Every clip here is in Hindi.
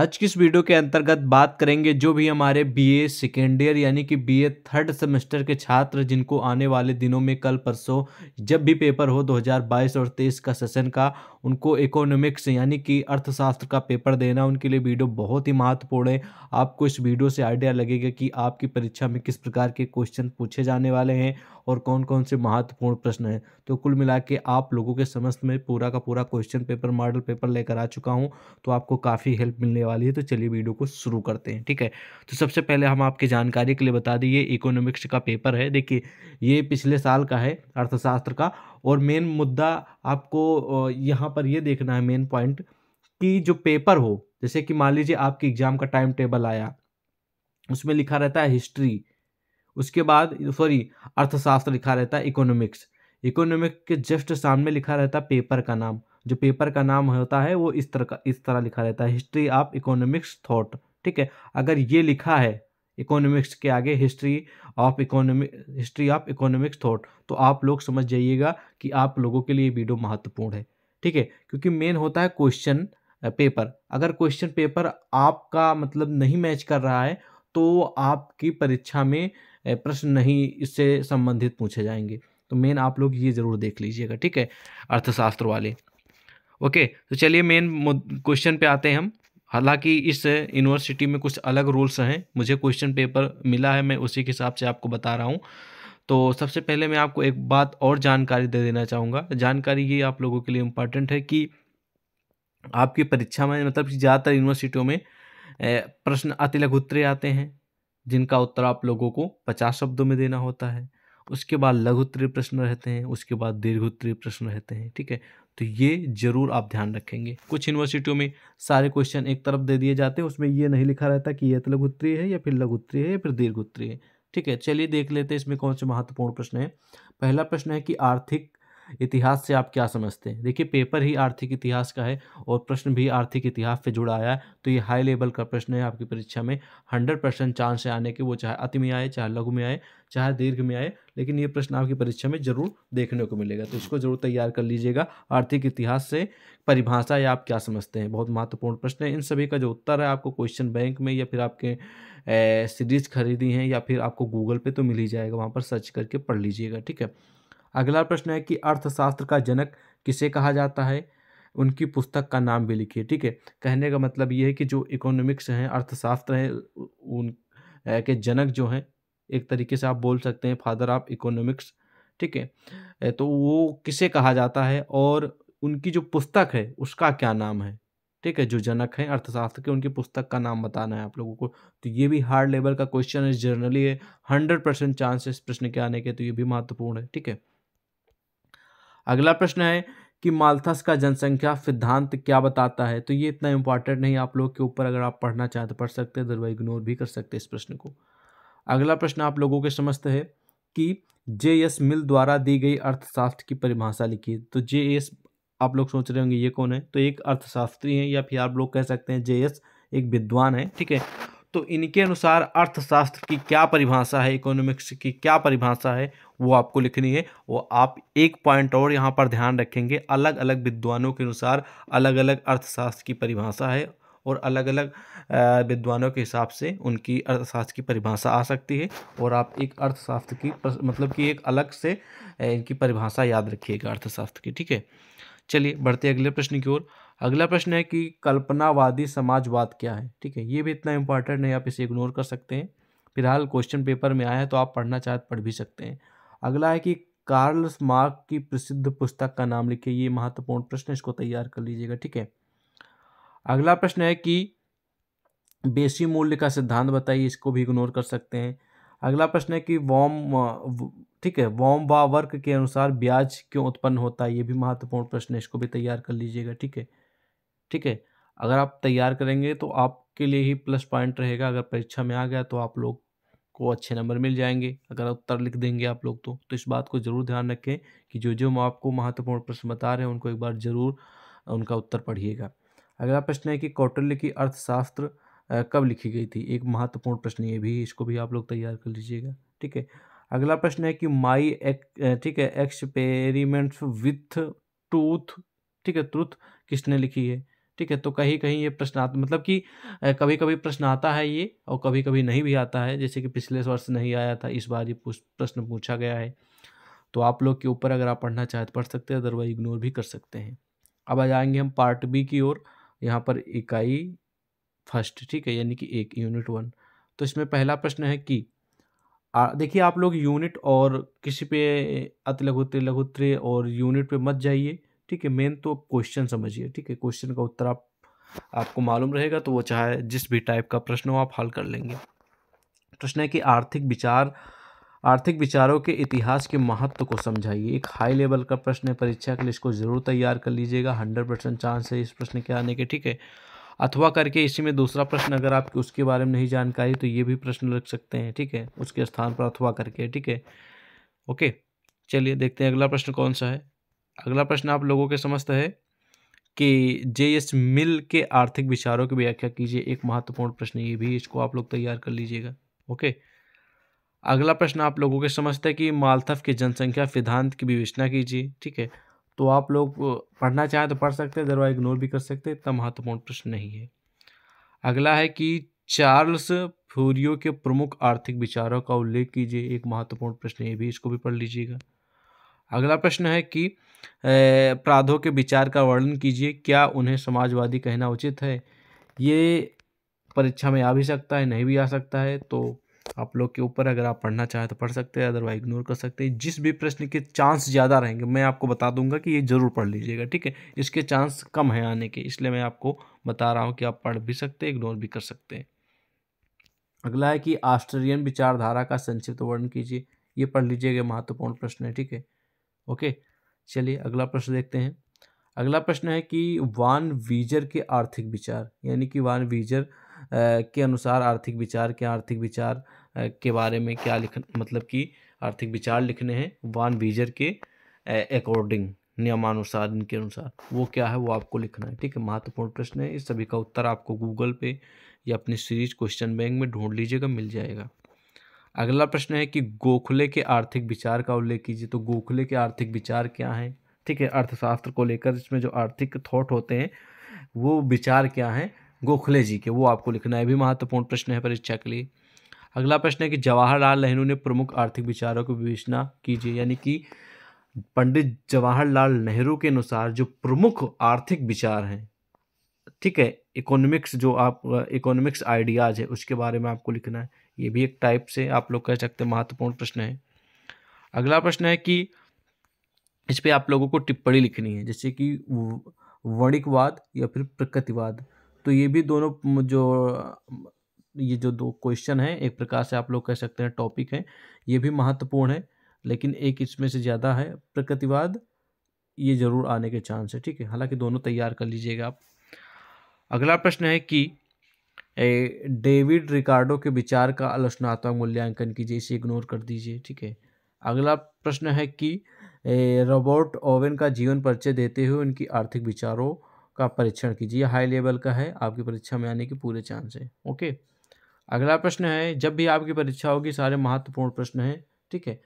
आज की इस वीडियो के अंतर्गत बात करेंगे जो भी हमारे बीए सेकेंड ईयर यानी कि बीए थर्ड सेमेस्टर के छात्र जिनको आने वाले दिनों में कल परसों जब भी पेपर हो 2022 और 23 का सेशन का उनको इकोनॉमिक्स यानी कि अर्थशास्त्र का पेपर देना उनके लिए वीडियो बहुत ही महत्वपूर्ण है आपको इस वीडियो से आइडिया लगेगा कि आपकी परीक्षा में किस प्रकार के क्वेश्चन पूछे जाने वाले हैं और कौन कौन से महत्वपूर्ण प्रश्न हैं तो कुल मिला के आप लोगों के समस्त में पूरा का पूरा क्वेश्चन पेपर मॉडल पेपर लेकर आ चुका हूँ तो आपको काफ़ी हेल्प मिलने मिलने वाली है तो चलिए वीडियो को शुरू करते हैं ठीक है तो सबसे पहले हम आपकी जानकारी के लिए बता दें ये इकोनॉमिक्स का पेपर है देखिए ये पिछले साल का है अर्थशास्त्र का और मेन मुद्दा आपको यहाँ पर ये देखना है मेन पॉइंट कि जो पेपर हो जैसे कि मान लीजिए आपके एग्ज़ाम का टाइम टेबल आया उसमें लिखा रहता है हिस्ट्री उसके बाद सॉरी अर्थशास्त्र लिखा रहता है इकोनॉमिक्स इकोनॉमिक के जस्ट सामने लिखा रहता है पेपर का नाम जो पेपर का नाम होता है वो इस तरह का इस तरह लिखा रहता है हिस्ट्री ऑफ इकोनॉमिक्स थॉट ठीक है अगर ये लिखा है इकोनॉमिक्स के आगे history of economic history of economics thought तो आप लोग समझ जाइएगा कि आप लोगों के लिए वीडियो महत्वपूर्ण है ठीक है क्योंकि मेन होता है क्वेश्चन पेपर अगर क्वेश्चन पेपर आपका मतलब नहीं मैच कर रहा है तो आपकी परीक्षा में प्रश्न नहीं इससे संबंधित पूछे जाएंगे तो मेन आप लोग ये ज़रूर देख लीजिएगा ठीक है अर्थशास्त्र वाले ओके तो चलिए मेन क्वेश्चन पे आते हैं हम हालांकि इस यूनिवर्सिटी में कुछ अलग रूल्स हैं मुझे क्वेश्चन पेपर मिला है मैं उसी के हिसाब से आपको बता रहा हूँ तो सबसे पहले मैं आपको एक बात और जानकारी दे देना चाहूँगा जानकारी ये आप लोगों के लिए इम्पॉर्टेंट है कि आपकी परीक्षा में मतलब ज़्यादातर यूनिवर्सिटियों में प्रश्न अति उत्तरे आते हैं जिनका उत्तर आप लोगों को पचास शब्दों में देना होता है उसके बाद उत्तरीय प्रश्न रहते हैं उसके बाद उत्तरीय प्रश्न रहते हैं ठीक है तो ये जरूर आप ध्यान रखेंगे कुछ यूनिवर्सिटियों में सारे क्वेश्चन एक तरफ दे दिए जाते हैं उसमें ये नहीं लिखा रहता कि यह लघु उत्तरीय है या फिर लघु है या फिर दीर्घ उत्तरी है ठीक है चलिए देख लेते हैं इसमें कौन से महत्वपूर्ण प्रश्न है पहला प्रश्न है कि आर्थिक इतिहास से आप क्या समझते हैं देखिए पेपर ही आर्थिक इतिहास का है और प्रश्न भी आर्थिक इतिहास से जुड़ा आया है तो ये हाई लेवल का प्रश्न है आपकी परीक्षा में हंड्रेड परसेंट चांस है आने के वो चाहे अति में आए चाहे लघु में आए चाहे दीर्घ में आए लेकिन ये प्रश्न आपकी परीक्षा में जरूर देखने को मिलेगा तो इसको जरूर तैयार कर लीजिएगा आर्थिक इतिहास से परिभाषा या आप क्या समझते हैं बहुत महत्वपूर्ण प्रश्न है इन सभी का जो उत्तर है आपको क्वेश्चन बैंक में या फिर आपके सीरीज खरीदी हैं या फिर आपको गूगल पे तो मिल ही जाएगा वहाँ पर सर्च करके पढ़ लीजिएगा ठीक है अगला प्रश्न है कि अर्थशास्त्र का जनक किसे कहा जाता है उनकी पुस्तक का नाम भी लिखिए ठीक है कहने का मतलब ये है कि जो इकोनॉमिक्स हैं अर्थशास्त्र हैं उन के जनक जो हैं एक तरीके से आप बोल सकते हैं फादर ऑफ इकोनॉमिक्स ठीक है तो वो किसे कहा जाता है और उनकी जो पुस्तक है उसका क्या नाम है ठीक है जो जनक हैं अर्थशास्त्र के उनकी पुस्तक का नाम बताना है आप लोगों को तो ये भी हार्ड लेवल का क्वेश्चन है जर्नली है हंड्रेड परसेंट चांस है प्रश्न के आने के तो ये भी महत्वपूर्ण है ठीक है अगला प्रश्न है कि माल्थस का जनसंख्या सिद्धांत क्या बताता है तो ये इतना इंपॉर्टेंट नहीं आप लोग के ऊपर अगर आप पढ़ना चाहें तो पढ़ सकते हैं अदरवाइज इग्नोर भी कर सकते हैं इस प्रश्न को अगला प्रश्न आप लोगों के समझते हैं कि जे एस मिल द्वारा दी गई अर्थशास्त्र की परिभाषा लिखिए तो जे एस आप लोग सोच रहे होंगे ये कौन है तो एक अर्थशास्त्री है या फिर आप लोग कह सकते हैं जे एस एक विद्वान है ठीक है तो इनके अनुसार अर्थशास्त्र की क्या परिभाषा है इकोनॉमिक्स की क्या परिभाषा है वो आपको लिखनी है वो आप एक पॉइंट और यहाँ पर ध्यान रखेंगे अलग अलग विद्वानों के अनुसार अलग अलग अर्थशास्त्र की परिभाषा है और अलग अलग विद्वानों के हिसाब से उनकी अर्थशास्त्र की परिभाषा आ सकती है और आप एक अर्थशास्त्र की मतलब कि एक अलग से इनकी परिभाषा याद रखिएगा अर्थशास्त्र की ठीक है चलिए बढ़ते अगले प्रश्न की ओर अगला प्रश्न है कि कल्पनावादी समाजवाद क्या है ठीक है ये भी इतना इंपॉर्टेंट नहीं आप इसे इग्नोर कर सकते हैं फिलहाल क्वेश्चन पेपर में आया है तो आप पढ़ना चाहे तो पढ़ भी सकते हैं अगला है कि कार्ल मार्क की प्रसिद्ध पुस्तक का नाम लिखिए ये महत्वपूर्ण प्रश्न इसको तैयार कर लीजिएगा ठीक है अगला प्रश्न है कि बेसी मूल्य का सिद्धांत बताइए इसको भी इग्नोर कर सकते हैं अगला प्रश्न है कि वॉम ठीक है वॉम वा वर्क के अनुसार ब्याज क्यों उत्पन्न होता है ये भी महत्वपूर्ण प्रश्न है इसको भी तैयार कर लीजिएगा ठीक है ठीक है अगर आप तैयार करेंगे तो आपके लिए ही प्लस पॉइंट रहेगा अगर परीक्षा में आ गया तो आप लोग को अच्छे नंबर मिल जाएंगे अगर उत्तर लिख देंगे आप लोग तो तो इस बात को ज़रूर ध्यान रखें कि जो जो हम आपको महत्वपूर्ण प्रश्न बता रहे हैं उनको एक बार ज़रूर उनका उत्तर पढ़िएगा अगला प्रश्न है कि कौटिल्य की अर्थशास्त्र कब लिखी गई थी एक महत्वपूर्ण प्रश्न ये भी इसको भी आप लोग तैयार कर लीजिएगा ठीक है अगला प्रश्न है कि माई एक ठीक है एक्सपेरिमेंट्स विथ ट्रूथ ठीक है ट्रूथ किसने लिखी है ठीक है तो कहीं कहीं ये प्रश्न मतलब कि कभी कभी प्रश्न आता है ये और कभी कभी नहीं भी आता है जैसे कि पिछले वर्ष नहीं आया था इस बार ये प्रश्न पूछा गया है तो आप लोग के ऊपर अगर आप पढ़ना चाहें तो पढ़ सकते हैं अदरवाइज इग्नोर भी कर सकते हैं अब आ जाएंगे हम पार्ट बी की ओर यहाँ पर इकाई फर्स्ट ठीक है यानी कि एक यूनिट वन तो इसमें पहला प्रश्न है कि देखिए आप लोग यूनिट और किसी पे लघु लघुत्र और यूनिट पे मत जाइए ठीक है मेन तो क्वेश्चन समझिए ठीक है क्वेश्चन का उत्तर आप आपको मालूम रहेगा तो वो चाहे जिस भी टाइप का प्रश्न हो आप हल कर लेंगे प्रश्न है कि आर्थिक विचार आर्थिक विचारों के इतिहास के महत्व को समझाइए एक हाई लेवल का प्रश्न है परीक्षा के लिए इसको ज़रूर तैयार कर लीजिएगा हंड्रेड परसेंट चांस है इस प्रश्न के आने के ठीक है अथवा करके इसी में दूसरा प्रश्न अगर आपकी उसके बारे में नहीं जानकारी तो ये भी प्रश्न रख सकते हैं ठीक है उसके स्थान पर अथवा करके ठीक है ओके चलिए देखते हैं अगला प्रश्न कौन सा है अगला प्रश्न आप लोगों के समस्त है कि जे एस मिल के आर्थिक विचारों की व्याख्या कीजिए एक महत्वपूर्ण प्रश्न ये भी इसको आप लोग तैयार कर लीजिएगा ओके अगला प्रश्न आप लोगों के समझते हैं कि मालथफ के जनसंख्या सिद्धांत की विवेचना कीजिए ठीक है तो आप लोग पढ़ना चाहें तो पढ़ सकते हैं दरवा इग्नोर भी कर सकते हैं इतना महत्वपूर्ण प्रश्न नहीं है अगला है कि चार्ल्स फ्यूरियो के प्रमुख आर्थिक विचारों का उल्लेख कीजिए एक महत्वपूर्ण प्रश्न ये भी इसको भी पढ़ लीजिएगा अगला प्रश्न है कि अपराधों के विचार का वर्णन कीजिए क्या उन्हें समाजवादी कहना उचित है ये परीक्षा में आ भी सकता है नहीं भी आ सकता है तो आप लोग के ऊपर अगर आप पढ़ना चाहें तो पढ़ सकते हैं अदरवाइज इग्नोर कर सकते हैं जिस भी प्रश्न के चांस ज़्यादा रहेंगे मैं आपको बता दूंगा कि ये ज़रूर पढ़ लीजिएगा ठीक है इसके चांस कम है आने के इसलिए मैं आपको बता रहा हूँ कि आप पढ़ भी सकते हैं इग्नोर भी कर सकते हैं अगला है कि ऑस्ट्रेलियन विचारधारा का संक्षिप्त वर्णन कीजिए ये पढ़ लीजिएगा महत्वपूर्ण प्रश्न है ठीक है ओके चलिए अगला प्रश्न देखते हैं अगला प्रश्न है कि वान वीजर के आर्थिक विचार यानी कि वान वीजर के अनुसार आर्थिक विचार के आर्थिक विचार के बारे में क्या लिख मतलब कि आर्थिक विचार लिखने हैं वान वीजर के अकॉर्डिंग नियमानुसार इनके अनुसार वो क्या है वो आपको लिखना है ठीक है महत्वपूर्ण प्रश्न है इस सभी का उत्तर आपको गूगल पे या अपनी सीरीज क्वेश्चन बैंक में ढूंढ लीजिएगा मिल जाएगा अगला प्रश्न है कि गोखले के आर्थिक विचार का उल्लेख कीजिए तो गोखले के आर्थिक विचार क्या हैं ठीक है अर्थशास्त्र को लेकर इसमें जो आर्थिक थॉट होते हैं वो विचार क्या हैं गोखले जी के वो आपको लिखना है भी महत्वपूर्ण प्रश्न है परीक्षा के लिए अगला प्रश्न है कि जवाहरलाल नेहरू ने प्रमुख आर्थिक विचारों की विवेचना कीजिए यानी कि पंडित जवाहरलाल नेहरू के अनुसार जो प्रमुख आर्थिक विचार हैं ठीक है इकोनॉमिक्स जो आप इकोनॉमिक्स आइडियाज़ है उसके बारे में आपको लिखना है ये भी एक टाइप से आप लोग कह सकते हैं महत्वपूर्ण प्रश्न है अगला प्रश्न है कि इस पर आप लोगों को टिप्पणी लिखनी है जैसे कि वणिकवाद या फिर प्रकृतिवाद तो ये भी दोनों जो ये जो दो क्वेश्चन हैं एक प्रकार से आप लोग कह सकते हैं टॉपिक हैं ये भी महत्वपूर्ण है लेकिन एक इसमें से ज़्यादा है प्रकृतिवाद ये ज़रूर आने के चांस है ठीक है हालांकि दोनों तैयार कर लीजिएगा आप अगला प्रश्न है कि डेविड रिकार्डो के विचार का आलोचनात्मक मूल्यांकन कीजिए इसे इग्नोर कर दीजिए ठीक है अगला प्रश्न है कि रॉबर्ट ओवेन का जीवन परिचय देते हुए उनकी आर्थिक विचारों का परीक्षण कीजिए हाई लेवल का है आपकी परीक्षा में आने के पूरे चांस है ओके अगला प्रश्न है जब भी आपकी परीक्षा होगी सारे महत्वपूर्ण प्रश्न हैं ठीक है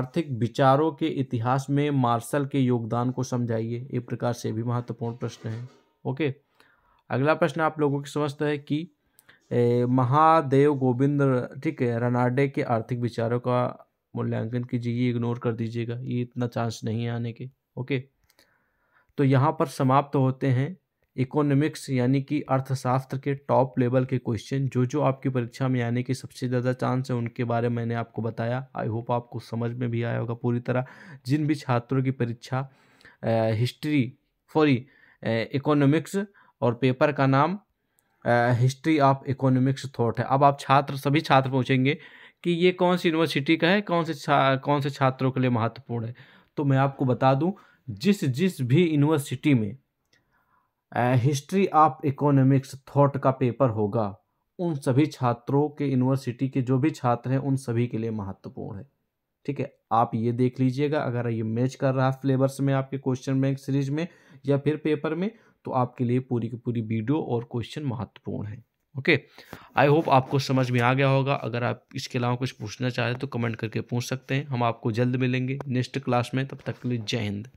आर्थिक विचारों के इतिहास में मार्शल के योगदान को समझाइए एक प्रकार से भी महत्वपूर्ण प्रश्न है ओके अगला प्रश्न आप लोगों के समझते है कि महादेव गोविंद ठीक है रनाडे के आर्थिक विचारों का मूल्यांकन कीजिए इग्नोर कर दीजिएगा ये इतना चांस नहीं है आने के ओके तो यहाँ पर समाप्त होते हैं इकोनॉमिक्स यानी कि अर्थशास्त्र के टॉप लेवल के क्वेश्चन जो जो आपकी परीक्षा में आने के सबसे ज़्यादा चांस है उनके बारे में मैंने आपको बताया आई होप आपको समझ में भी आया होगा पूरी तरह जिन भी छात्रों की परीक्षा हिस्ट्री सॉरी इकोनॉमिक्स और पेपर का नाम हिस्ट्री ऑफ इकोनॉमिक्स थॉट है अब आप छात्र सभी छात्र पूछेंगे कि ये कौन सी यूनिवर्सिटी का है कौन से छा कौन से छात्रों के लिए महत्वपूर्ण है तो मैं आपको बता दूं जिस जिस भी यूनिवर्सिटी में हिस्ट्री ऑफ इकोनॉमिक्स थॉट का पेपर होगा उन सभी छात्रों के यूनिवर्सिटी के जो भी छात्र हैं उन सभी के लिए महत्वपूर्ण है ठीक है आप ये देख लीजिएगा अगर ये मैच कर रहा है फ्लेवर्स में आपके क्वेश्चन बैंक सीरीज में या फिर पेपर में तो आपके लिए पूरी की पूरी वीडियो और क्वेश्चन महत्वपूर्ण है ओके आई होप आपको समझ में आ गया होगा अगर आप इसके अलावा कुछ पूछना चाहें तो कमेंट करके पूछ सकते हैं हम आपको जल्द मिलेंगे नेक्स्ट क्लास में तब तक के लिए जय हिंद